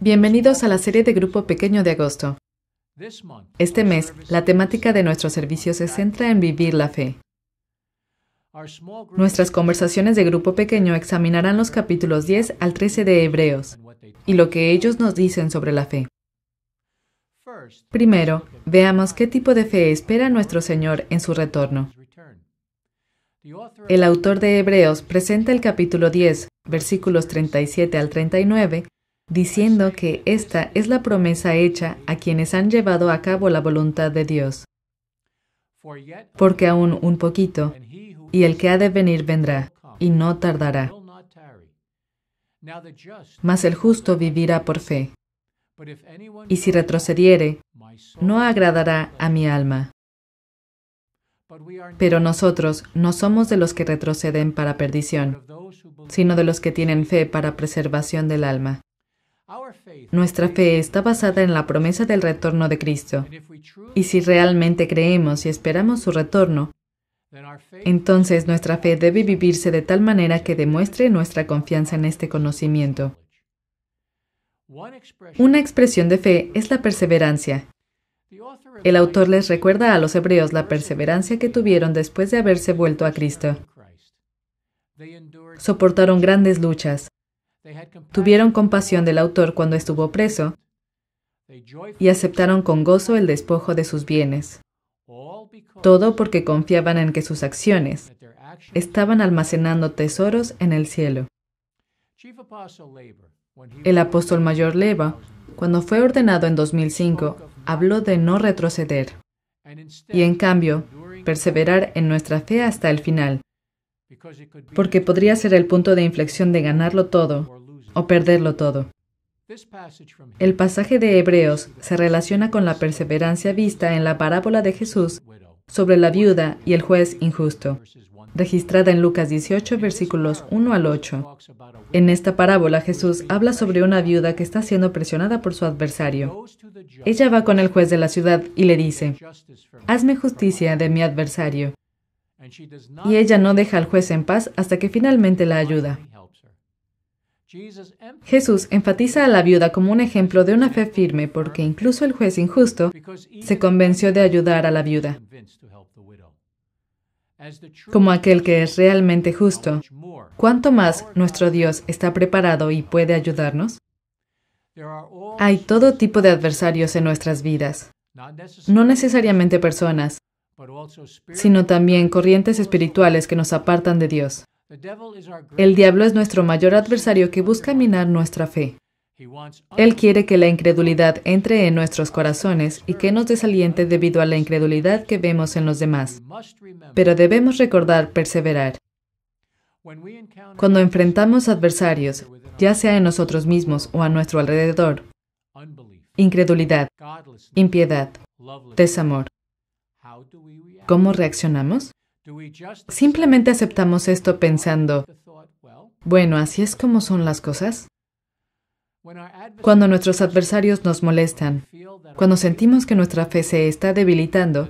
Bienvenidos a la serie de Grupo Pequeño de Agosto. Este mes, la temática de nuestro servicio se centra en vivir la fe. Nuestras conversaciones de grupo pequeño examinarán los capítulos 10 al 13 de Hebreos y lo que ellos nos dicen sobre la fe. Primero, veamos qué tipo de fe espera nuestro Señor en su retorno. El autor de Hebreos presenta el capítulo 10, versículos 37 al 39, diciendo que esta es la promesa hecha a quienes han llevado a cabo la voluntad de Dios. Porque aún un poquito, y el que ha de venir vendrá, y no tardará. Mas el justo vivirá por fe. Y si retrocediere, no agradará a mi alma. Pero nosotros no somos de los que retroceden para perdición, sino de los que tienen fe para preservación del alma. Nuestra fe está basada en la promesa del retorno de Cristo. Y si realmente creemos y esperamos su retorno, entonces nuestra fe debe vivirse de tal manera que demuestre nuestra confianza en este conocimiento. Una expresión de fe es la perseverancia. El autor les recuerda a los hebreos la perseverancia que tuvieron después de haberse vuelto a Cristo. Soportaron grandes luchas, Tuvieron compasión del autor cuando estuvo preso y aceptaron con gozo el despojo de sus bienes. Todo porque confiaban en que sus acciones estaban almacenando tesoros en el cielo. El apóstol mayor Leva, cuando fue ordenado en 2005, habló de no retroceder y en cambio perseverar en nuestra fe hasta el final, porque podría ser el punto de inflexión de ganarlo todo o perderlo todo. El pasaje de Hebreos se relaciona con la perseverancia vista en la parábola de Jesús sobre la viuda y el juez injusto, registrada en Lucas 18, versículos 1 al 8. En esta parábola Jesús habla sobre una viuda que está siendo presionada por su adversario. Ella va con el juez de la ciudad y le dice, hazme justicia de mi adversario. Y ella no deja al juez en paz hasta que finalmente la ayuda. Jesús enfatiza a la viuda como un ejemplo de una fe firme porque incluso el juez injusto se convenció de ayudar a la viuda, como aquel que es realmente justo. ¿Cuánto más nuestro Dios está preparado y puede ayudarnos? Hay todo tipo de adversarios en nuestras vidas, no necesariamente personas, sino también corrientes espirituales que nos apartan de Dios. El diablo es nuestro mayor adversario que busca minar nuestra fe. Él quiere que la incredulidad entre en nuestros corazones y que nos desaliente debido a la incredulidad que vemos en los demás. Pero debemos recordar perseverar. Cuando enfrentamos adversarios, ya sea en nosotros mismos o a nuestro alrededor, incredulidad, impiedad, desamor, ¿cómo reaccionamos? ¿Simplemente aceptamos esto pensando, bueno, así es como son las cosas? Cuando nuestros adversarios nos molestan, cuando sentimos que nuestra fe se está debilitando,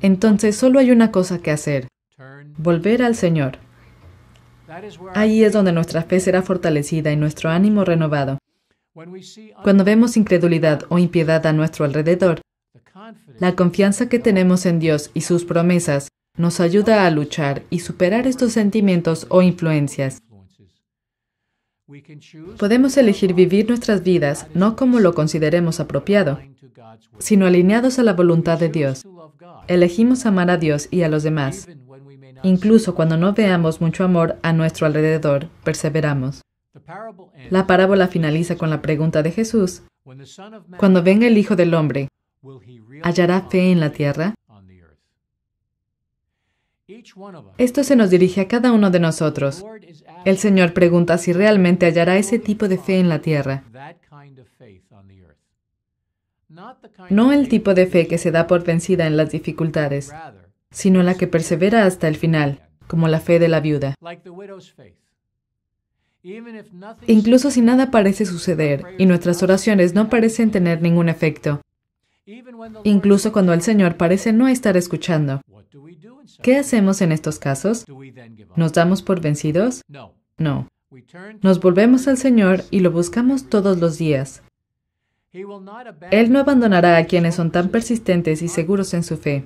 entonces solo hay una cosa que hacer, volver al Señor. Ahí es donde nuestra fe será fortalecida y nuestro ánimo renovado. Cuando vemos incredulidad o impiedad a nuestro alrededor, la confianza que tenemos en Dios y sus promesas nos ayuda a luchar y superar estos sentimientos o influencias. Podemos elegir vivir nuestras vidas no como lo consideremos apropiado, sino alineados a la voluntad de Dios. Elegimos amar a Dios y a los demás. Incluso cuando no veamos mucho amor a nuestro alrededor, perseveramos. La parábola finaliza con la pregunta de Jesús, cuando venga el Hijo del Hombre, ¿hallará fe en la tierra? Esto se nos dirige a cada uno de nosotros. El Señor pregunta si realmente hallará ese tipo de fe en la tierra. No el tipo de fe que se da por vencida en las dificultades, sino la que persevera hasta el final, como la fe de la viuda. Incluso si nada parece suceder y nuestras oraciones no parecen tener ningún efecto, incluso cuando el Señor parece no estar escuchando, ¿Qué hacemos en estos casos? ¿Nos damos por vencidos? No. Nos volvemos al Señor y lo buscamos todos los días. Él no abandonará a quienes son tan persistentes y seguros en su fe,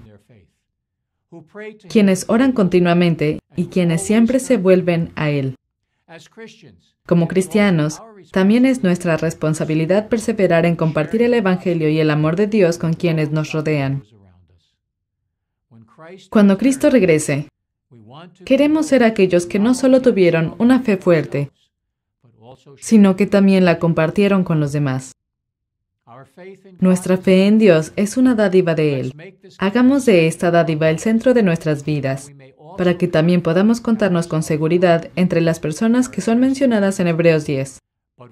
quienes oran continuamente y quienes siempre se vuelven a Él. Como cristianos, también es nuestra responsabilidad perseverar en compartir el Evangelio y el amor de Dios con quienes nos rodean. Cuando Cristo regrese, queremos ser aquellos que no solo tuvieron una fe fuerte, sino que también la compartieron con los demás. Nuestra fe en Dios es una dádiva de Él. Hagamos de esta dádiva el centro de nuestras vidas, para que también podamos contarnos con seguridad entre las personas que son mencionadas en Hebreos 10.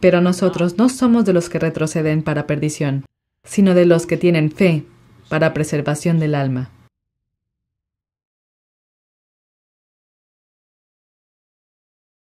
Pero nosotros no somos de los que retroceden para perdición, sino de los que tienen fe para preservación del alma.